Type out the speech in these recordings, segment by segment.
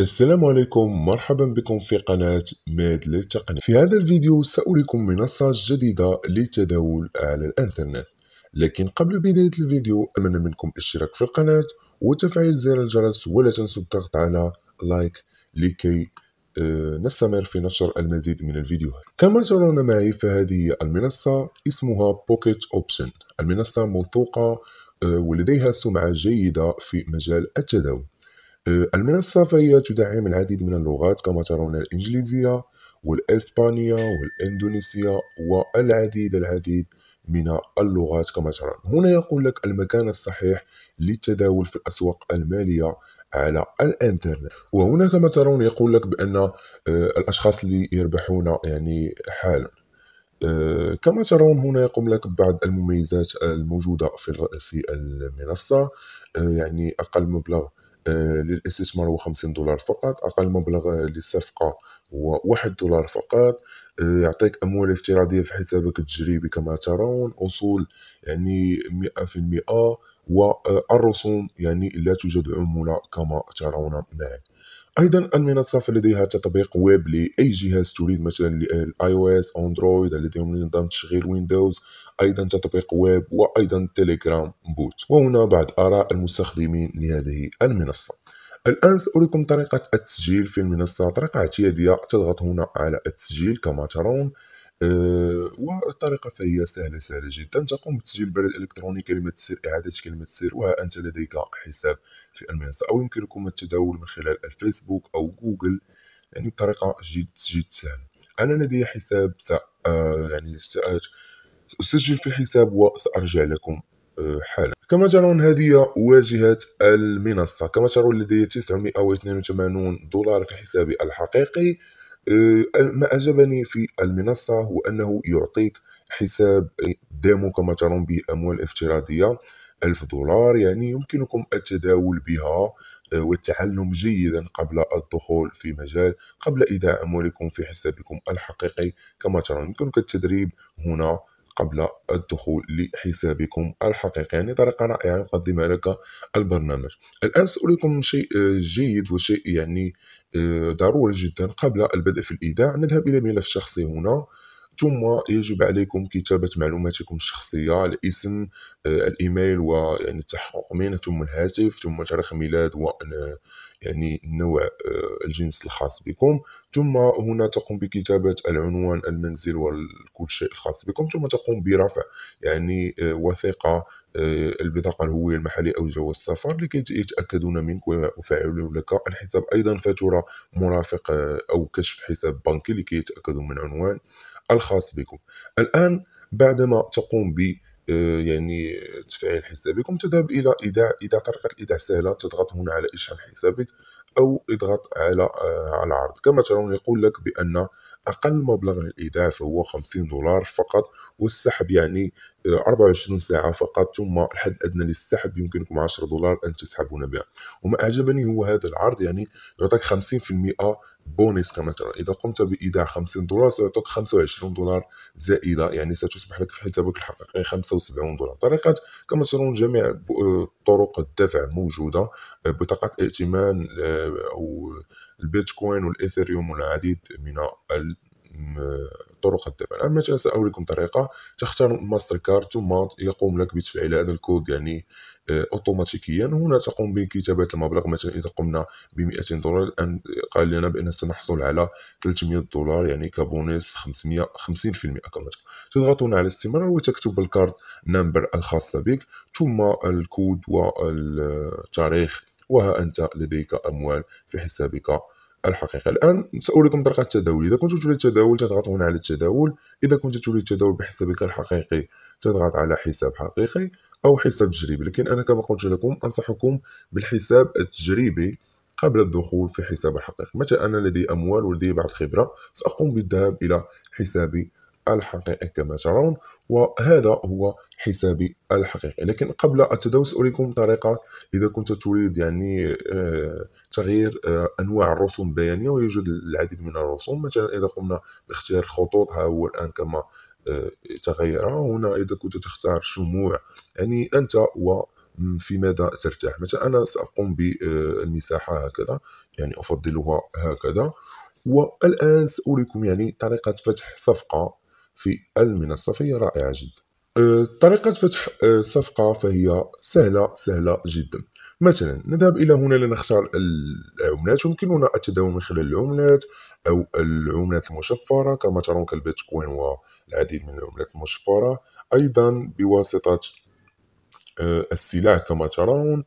السلام عليكم مرحبا بكم في قناة ماد للتقنية في هذا الفيديو سأريكم منصة جديدة للتداول على الانترنت لكن قبل بداية الفيديو أتمنى منكم الاشتراك في القناة وتفعيل زر الجرس ولا تنسوا الضغط على لايك لكي آه، نستمر في نشر المزيد من الفيديوهات كما ترون معي فهذه المنصة اسمها بوكيت أوبشن المنصة موثوقة آه، ولديها سمعة جيدة في مجال التداول آه، المنصة فهي تدعم العديد من اللغات كما ترون الإنجليزية والإسبانية والإندونيسية والعديد العديد من اللغات كما ترون هنا يقول لك المكان الصحيح للتداول في الأسواق المالية على الانترنت وهنا كما ترون يقول لك بأن آه، الأشخاص اللي يربحون يعني حالا آه، كما ترون هنا يقوم لك بعض المميزات الموجودة في في المنصة يعني أقل مبلغ آه، للاستثمار هو 50 دولار فقط اقل مبلغ آه، للصفقه هو 1 دولار فقط آه، يعطيك اموال افتراضيه في حسابك التجريبي كما ترون اصول يعني 100% والرسوم يعني لا توجد عموله كما ترون معي ايضا المنصه فلديها تطبيق ويب لاي جهاز تريد مثلا للاي او اس اندرويد لديهم نظام تشغيل ويندوز ايضا تطبيق ويب وايضا تيليجرام بوت وهنا بعض اراء المستخدمين لهذه المنصه الآن سأريكم طريقة التسجيل في المنصة طريقة اعتيادية تضغط هنا على التسجيل كما ترون آه، والطريقه فهي سهله سهله جدا تقوم بتسجيل البريد الالكتروني كلمه السر اعاده كلمه السر وها انت لديك حساب في المنصه او يمكنكم التداول من خلال الفيسبوك او جوجل يعني بطريقه جد جد سهله انا لدي حساب سا آه، يعني سأسجل في الحساب وسأرجع لكم آه، حالا كما ترون هذه واجهة المنصة كما ترون لدي 982 دولار في حسابي الحقيقي آه، ما أعجبني في المنصة هو أنه يعطيك حساب كما ترون بأموال افتراضية ألف دولار يعني يمكنكم التداول بها آه، والتعلم جيدا قبل الدخول في مجال قبل إيداع أموالكم في حسابكم الحقيقي كما ترون يمكنك التدريب هنا قبل الدخول لحسابكم الحقيقي يعني طريقة رائعة يقدمها لك البرنامج الآن سأريكم شيء آه، جيد وشيء يعني آه، ضروري جدا قبل البدء في الإيداع نذهب إلى ملف شخصي هنا ثم يجب عليكم كتابة معلوماتكم الشخصية الاسم آه، الإيميل ويعني التحقق منه ثم الهاتف ثم تاريخ الميلاد و يعني نوع آه، الجنس الخاص بكم ثم هنا تقوم بكتابة العنوان المنزل وكل شيء الخاص بكم ثم تقوم برفع يعني آه، وثيقة البطاقة الهوية المحلية أو جواز السفر لكي يتأكدون منك ويفعلوا لك الحساب أيضا فاتورة مرافق أو كشف حساب بنكي لكي يتأكدوا من عنوان الخاص بكم الان بعدما تقوم ب آه، يعني تفعيل حسابكم تذهب الى ايداع اذا طريقه الايداع سهله تضغط هنا على اشحال حسابك او اضغط على آه، على العرض ترون يقول لك بان اقل مبلغ للايداع فهو 50 دولار فقط والسحب يعني 24 آه، ساعه فقط ثم الحد الادنى للسحب يمكنكم 10 دولار ان تسحبون بها وما اعجبني هو هذا العرض يعني يعطيك 50% بونس كما ترى إذا قمت بإيداع 50 دولار سيعطيك 25 دولار زائدة يعني ستصبح لك في حسابك الحقيقي 75 دولار طريقة كما ترون جميع آه، طرق الدفع موجودة آه، بطاقة ائتمان آه، أو البيتكوين والإيثيريوم والعديد من الطرق الدفع الآن مثلا سأوريكم طريقة تختار ماستر كارد ثم يقوم لك بتفعيل هذا الكود يعني آه، اوتوماتيكيا هنا تقوم بكتابه المبلغ مثلا اذا قمنا ب 200 دولار الان قال لنا بان سنحصل على 300 دولار يعني كبونس 500 50% كما تضغط هنا على الاستمرار وتكتب الكارد نمبر الخاصه بك ثم الكود والتاريخ وها انت لديك اموال في حسابك الحقيقه الان ساريكم طريقه التداول اذا كنت تريد التداول تضغط هنا على التداول اذا كنت تريد التداول بحسابك الحقيقي تضغط على حساب حقيقي او حساب تجريبي لكن انا كما قلت لكم انصحكم بالحساب التجريبي قبل الدخول في حساب الحقيقي متى انا لدي اموال ولدي بعض الخبره ساقوم بالذهاب الى حسابي الحقيقي كما ترون وهذا هو حسابي الحقيقي لكن قبل التداول أريكم طريقة إذا كنت تريد يعني آه، تغيير آه، أنواع الرسوم البيانية ويوجد العديد من الرسوم مثلا إذا قمنا باختيار الخطوط ها هو الآن كما آه، تغير هنا إذا كنت تختار شموع يعني أنت و في ماذا ترتاح مثلا أنا سأقوم بالمساحة هكذا يعني أفضلها هكذا والآن سأريكم يعني طريقة فتح صفقة في المنصة فهي رائعة جدا أه، طريقة فتح الصفقة أه، فهي سهلة سهلة جدا مثلا نذهب إلى هنا لنختار العملات يمكننا التداول من خلال العملات أو العملات المشفرة كما ترون كالبيتكوين والعديد من العملات المشفرة أيضا بواسطة أه، السلع كما ترون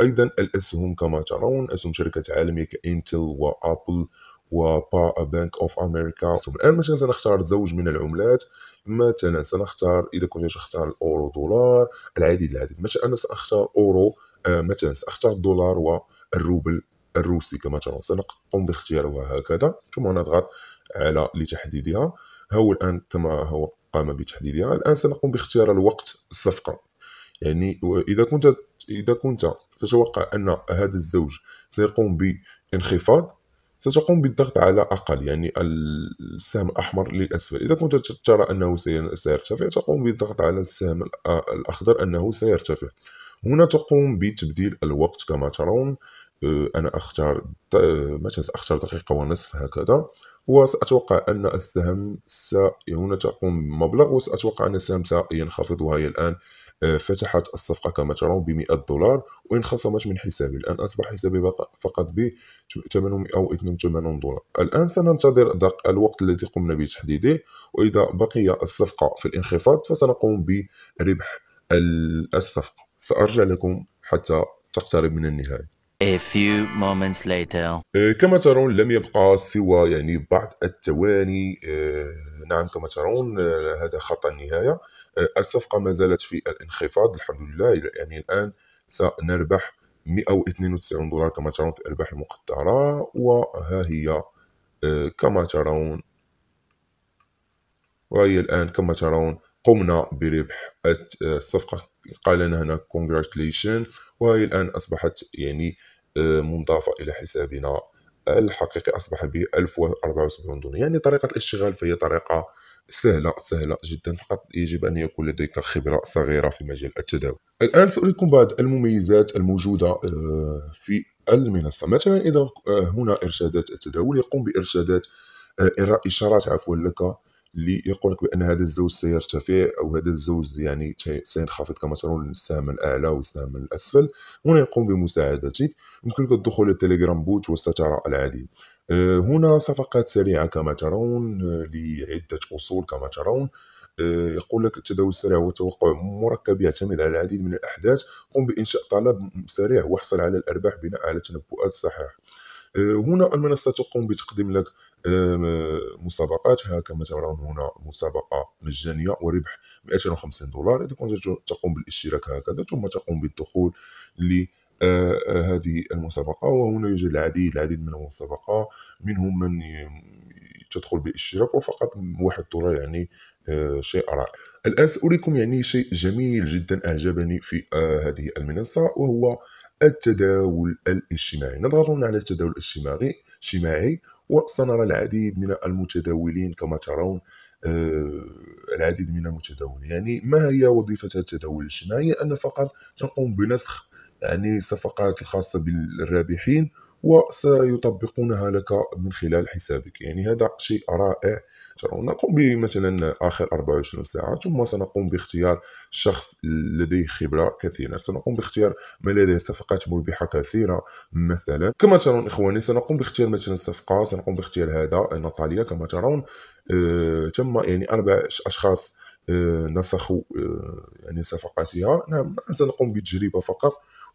أيضا الأسهم كما ترون أسهم شركة عالمية كإنتل وأبل وبا بنك اوف امريكا الان مثلا سنختار زوج من العملات مثلا سنختار اذا كنت اختار الاورو دولار العديد العديد مثلا انا ساختار اورو آه، مثلا ساختار الدولار والروبل الروسي كما ترون سنقوم باختيارها هكذا ثم نضغط على لتحديدها هو الان كما هو قام بتحديدها الان سنقوم باختيار الوقت الصفقه يعني اذا كنت اذا كنت تتوقع ان هذا الزوج سيقوم بانخفاض ستقوم بالضغط على أقل يعني السهم الأحمر للأسفل إذا كنت ترى أنه سيرتفع تقوم بالضغط على السهم آه، الأخضر أنه سيرتفع هنا تقوم بتبديل الوقت كما ترون آه، أنا أختار آه، متى سأختار دقيقة ونصف هكذا وسأتوقع أن السهم س... هنا تقوم بمبلغ وسأتوقع أن السهم سينخفض وهي الآن آه، فتحت الصفقة كما ترون ب 100 دولار وانخصمت من حسابي الآن أصبح حسابي فقط ب 882 دولار الآن سننتظر الوقت الذي قمنا بتحديده وإذا بقي الصفقة في الانخفاض فسنقوم بربح الصفقة سأرجع لكم حتى تقترب من النهاية A few moments later. آه، كما ترون لم يبقى سوى يعني بعض التواني آه، نعم كما ترون آه، هذا خط النهاية الصفقة ما زالت في الانخفاض الحمد لله يعني الآن سنربح 192 دولار كما ترون في الأرباح المقدرة وها هي كما ترون وهي الآن كما ترون قمنا بربح الصفقة قال لنا هنا كونغراتليشن وهي الآن أصبحت يعني آه، منضافة إلى حسابنا الحقيقي أصبح ب 1074 دولار يعني طريقة الاشتغال فهي طريقة سهلة سهلة جدا فقط يجب أن يكون لديك خبرة صغيرة في مجال التداول الآن سأريكم بعض المميزات الموجودة آه، في المنصة مثلا إذا آه، هنا إرشادات التداول يقوم بإرشادات إشارات عفوا لك اللي يقول لك بان هذا الزوج سيرتفع او هذا الزوج يعني سينخفض كما ترون السهم الاعلى والسهم الاسفل هنا يقوم بمساعدتك يمكنك الدخول الى تيليجرام بوت وسترى العديد آه، هنا صفقات سريعة كما ترون آه، لعدة أصول كما ترون آه، يقول لك التداول السريع هو توقع مركب يعتمد على العديد من الأحداث قم بإنشاء طلب سريع واحصل على الأرباح بناء على تنبؤات صحيحة آه، هنا المنصه تقوم بتقديم لك مسابقات ها كما ترون هنا مسابقه مجانيه وربح 250 دولار اذا كنت تقوم بالاشتراك هكذا ثم تقوم بالدخول ل آه، آه، هذه المسابقة وهنا يوجد العديد العديد من المسابقة منهم من تدخل بالاشتراك وفقط واحد دولار يعني آه، شيء رائع الان ساريكم يعني شيء جميل جدا اعجبني في آه، هذه المنصه وهو التداول الاجتماعي نضغط على التداول الاجتماعي اجتماعي وسنرى العديد من المتداولين كما ترون آه، العديد من المتداولين يعني ما هي وظيفة التداول الاجتماعي أن فقط تقوم بنسخ يعني صفقات الخاصة بالرابحين وسيطبقونها لك من خلال حسابك يعني هذا شيء رائع نقوم به مثلا اخر 24 ساعه ثم سنقوم باختيار شخص لديه خبره كثيره سنقوم باختيار ما لديه صفقات مربحه كثيره مثلا كما ترون اخواني سنقوم باختيار مثلا صفقه سنقوم باختيار هذا نطاليا كما ترون أه تم يعني اربع اشخاص أه نسخوا أه يعني صفقاتها نعم سنقوم بالتجربه فقط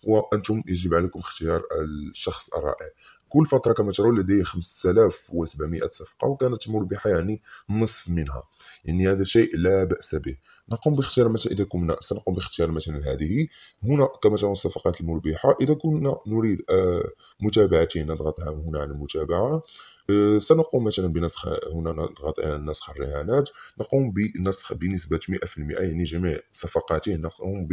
وانتم يجب عليكم اختيار الشخص الرائع كل فتره كما ترون لدي 5700 صفقه وكانت مربحه يعني نصف منها يعني هذا شيء لا باس به نقوم باختيار مثلا اذا كنا سنقوم باختيار مثلا هذه هنا كما ترون الصفقات المربحه اذا كنا نريد آه، متابعتي نضغط هنا على المتابعه آه، سنقوم مثلا بنسخ هنا نضغط على نسخ الرهانات نقوم بنسخ بنسبة 100% يعني جميع صفقاته نقوم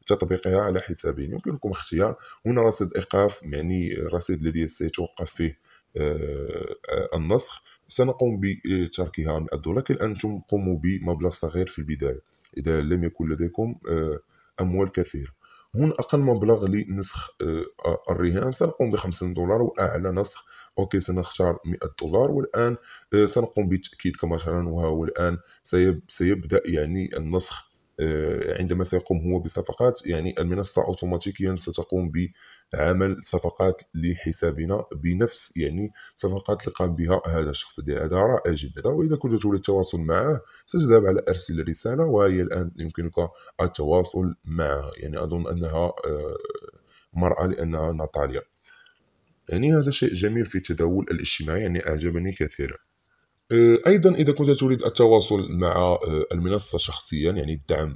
بتطبيقها على حسابي يمكنكم اختيار هنا رصيد إيقاف يعني رصيد الذي سيتم توقف فيه آه، النسخ سنقوم بتركها من دولار لكن أنتم قوموا بمبلغ صغير في البداية إذا لم يكن لديكم آه، أموال كثيرة هنا أقل مبلغ لنسخ آه، الرهان سنقوم ب 50 دولار وأعلى نسخ أوكي سنختار 100 دولار والآن سنقوم بالتأكيد كمثلا وها هو الآن سيبدأ يعني النسخ آه، عندما سيقوم هو بصفقات يعني المنصة أوتوماتيكيا ستقوم بعمل صفقات لحسابنا بنفس يعني صفقات اللي قام بها هذا الشخص هذا رائع جدا وإذا كنت تريد التواصل معه ستذهب على أرسل رسالة وهي الآن يمكنك التواصل معها يعني أظن أنها آه، مرأة لأنها ناطاليا يعني هذا شيء جميل في التداول الاجتماعي يعني أعجبني كثيرا آه، ايضا اذا كنت تريد التواصل مع آه، المنصه شخصيا يعني الدعم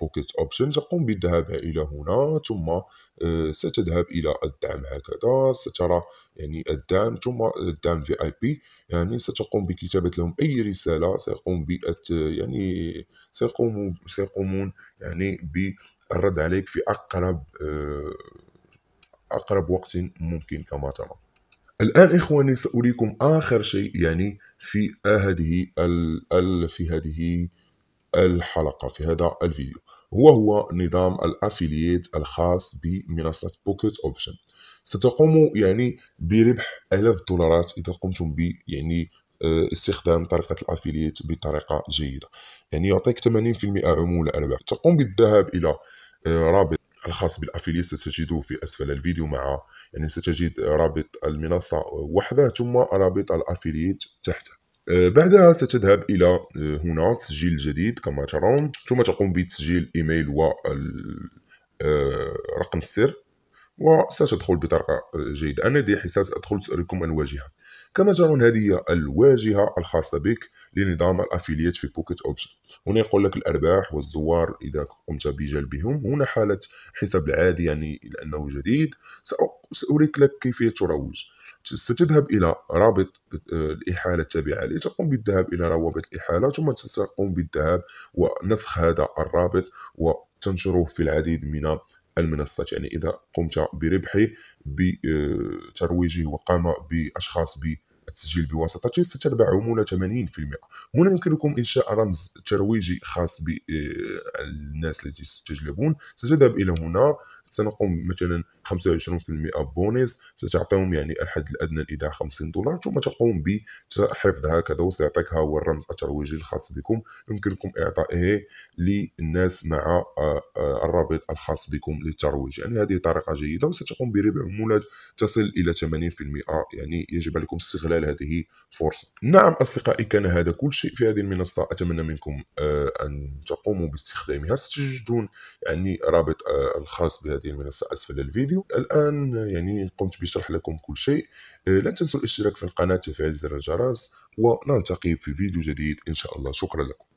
بوكيت اوبشن تقوم بالذهاب الى هنا ثم آه، ستذهب الى الدعم هكذا سترى يعني الدعم ثم الدعم في اي بي يعني ستقوم بكتابه لهم اي رساله سيقوم ب يعني سيقوم سيقومون يعني بالرد عليك في اقرب اقرب وقت ممكن كما ترى الآن إخواني سأريكم آخر شيء يعني في هذه في هذه الحلقة في هذا الفيديو هو هو نظام الأفيليت الخاص بمنصة بوكيت أوبشن ستقوم يعني بربح آلاف الدولارات إذا قمتم ب يعني آه، استخدام طريقة الأفيليت بطريقة جيدة يعني يعطيك 80% عمولة على تقوم بالذهاب إلى آه، رابط الخاص بالأفيليت ستجده في أسفل الفيديو مع يعني ستجد رابط المنصة وحده ثم رابط الأفيليت تحته أه، بعدها ستذهب إلى أه، هنا تسجيل جديد كما ترون ثم تقوم بتسجيل إيميل ورقم أه، السر وستدخل بطريقة جيدة أنا دي حساب سأدخل سأريكم أن كما ترون هذه هي الواجهة الخاصة بك لنظام الأفيليت في بوكيت أوبشن هنا يقول لك الأرباح والزوار إذا قمت بجلبهم هنا حالة حساب العادي يعني لأنه جديد سأريك لك كيفية تروج ستذهب إلى رابط آه، الإحالة التابعة تقوم بالذهاب إلى روابط الإحالة ثم ستقوم بالذهاب ونسخ هذا الرابط وتنشره في العديد من المنصات يعني إذا قمت بربحه بترويجه آه، وقام بأشخاص ب التسجيل بواسطة ستربح عمولة 80% هنا يمكنكم إنشاء رمز ترويجي خاص بالناس التي ستجلبون ستذهب إلى هنا سنقوم مثلا 25% بونيس ستعطيهم يعني الحد الادنى الايداع 50 دولار ثم تقوم بحفظ هكذا وسيعطيك ها هو الرمز الترويجي الخاص بكم يمكنكم اعطائه للناس مع آه، آه، الرابط الخاص بكم للترويج يعني هذه طريقه جيده وستقوم بربح عمولات تصل الى 80% يعني يجب عليكم استغلال هذه الفرصه نعم اصدقائي كان هذا كل شيء في هذه المنصه اتمنى منكم آه، ان تقوموا باستخدامها ستجدون يعني رابط الخاص بهذه المشاهدين من اسفل الفيديو الان يعني قمت بشرح لكم كل شيء آه، لا تنسوا الاشتراك في القناه وتفعيل زر الجرس ونلتقي في فيديو جديد ان شاء الله شكرا لكم